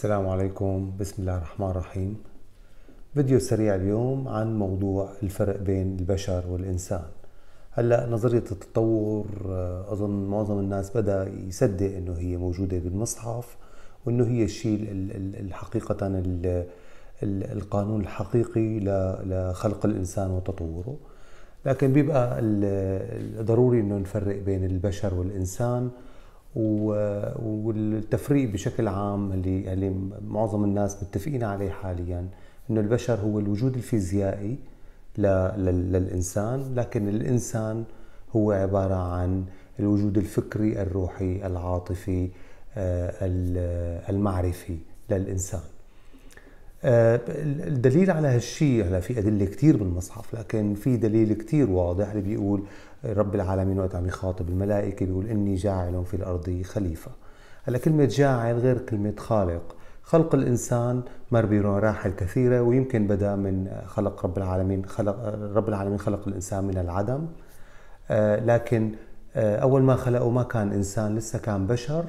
السلام عليكم بسم الله الرحمن الرحيم فيديو سريع اليوم عن موضوع الفرق بين البشر والإنسان هلا نظرية التطور آه، أظن معظم الناس بدأ يصدق إنه هي موجودة بالمصحف وإنه هي الشيء الحقيقة القانون الحقيقي لخلق الإنسان وتطوره لكن بيبقى ضروري إنه نفرق بين البشر والإنسان والتفريق بشكل عام اللي اللي معظم الناس متفقين عليه حاليا انه البشر هو الوجود الفيزيائي للانسان لكن الانسان هو عباره عن الوجود الفكري الروحي العاطفي آه، المعرفي للانسان الدليل على هالشيء هلا في ادله كثير بالمصحف لكن في دليل كثير واضح اللي بيقول رب العالمين وقت عم يخاطب الملائكه بيقول اني جاعل في الارض خليفه هلا كلمه جاعل غير كلمه خالق خلق الانسان مر بمراحل كثيره ويمكن بدا من خلق رب العالمين خلق رب العالمين خلق الانسان من العدم آه، لكن آه، اول ما خلقوا ما كان انسان لسه كان بشر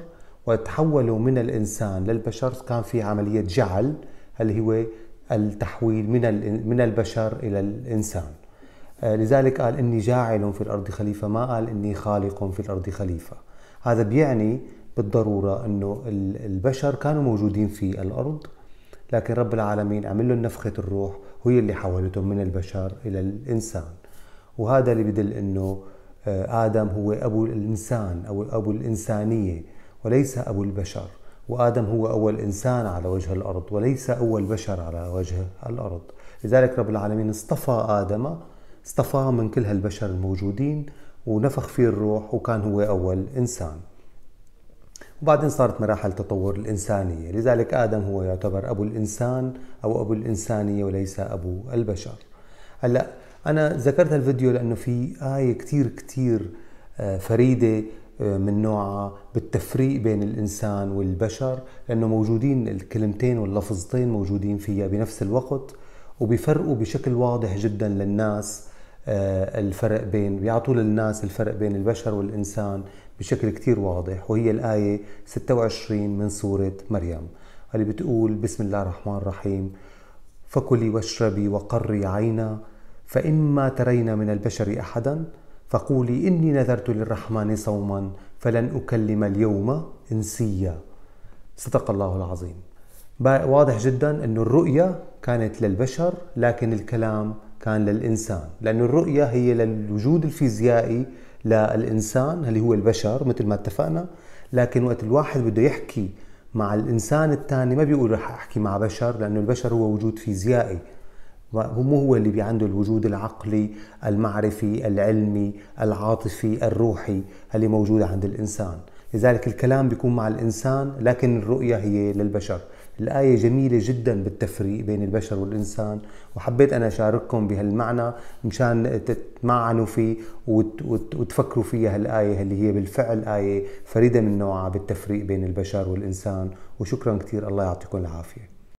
وتحولوا من الانسان للبشر كان في عمليه جعل اللي هو التحويل من من البشر الى الانسان آه، لذلك قال اني جاعل في الارض خليفه ما قال اني خالق في الارض خليفه هذا بيعني بالضروره انه البشر كانوا موجودين في الارض لكن رب العالمين عمل لهم نفخه الروح وهي اللي حولتهم من البشر الى الانسان وهذا اللي بدل انه آه، ادم هو ابو الانسان او ابو الانسانيه وليس ابو البشر وآدم هو أول إنسان على وجه الأرض وليس أول بشر على وجه الأرض لذلك رب العالمين اصطفى آدم اصطفاه من كل هالبشر الموجودين ونفخ فيه الروح وكان هو أول إنسان وبعدين صارت مراحل تطور الإنسانية لذلك آدم هو يعتبر أبو الإنسان أو أبو الإنسانية وليس أبو البشر هلأ أنا ذكرت الفيديو لأنه في آية كتير كتير آه، فريدة من نوعها بالتفريق بين الإنسان والبشر لأنه موجودين الكلمتين واللفظتين موجودين فيها بنفس الوقت وبيفرقوا بشكل واضح جدا للناس آه، الفرق بين بيعطوا للناس الفرق بين البشر والإنسان بشكل كتير واضح وهي الآية 26 من سورة مريم اللي بتقول بسم الله الرحمن الرحيم فكلي واشربي وقري عينا فإما ترين من البشر أحدا فقولي إني نذرت للرحمن صوما فلن أكلم اليوم إنسيا صدق الله العظيم واضح جدا أن الرؤية كانت للبشر لكن الكلام كان للإنسان لأن الرؤية هي للوجود الفيزيائي للإنسان اللي هو البشر مثل ما اتفقنا لكن وقت الواحد بده يحكي مع الإنسان الثاني ما بيقول رح أحكي مع بشر لأنه البشر هو وجود فيزيائي مو هو اللي عنده الوجود العقلي المعرفي العلمي العاطفي الروحي اللي موجود عند الإنسان لذلك الكلام بيكون مع الإنسان لكن الرؤية هي للبشر الآية جميلة جدا بالتفريق بين البشر والإنسان وحبيت أنا أشارككم بهالمعنى مشان تتمعنوا فيه وتفكروا فيها هالآية اللي هي بالفعل آية فريدة من نوعها بالتفريق بين البشر والإنسان وشكرا كثير الله يعطيكم العافية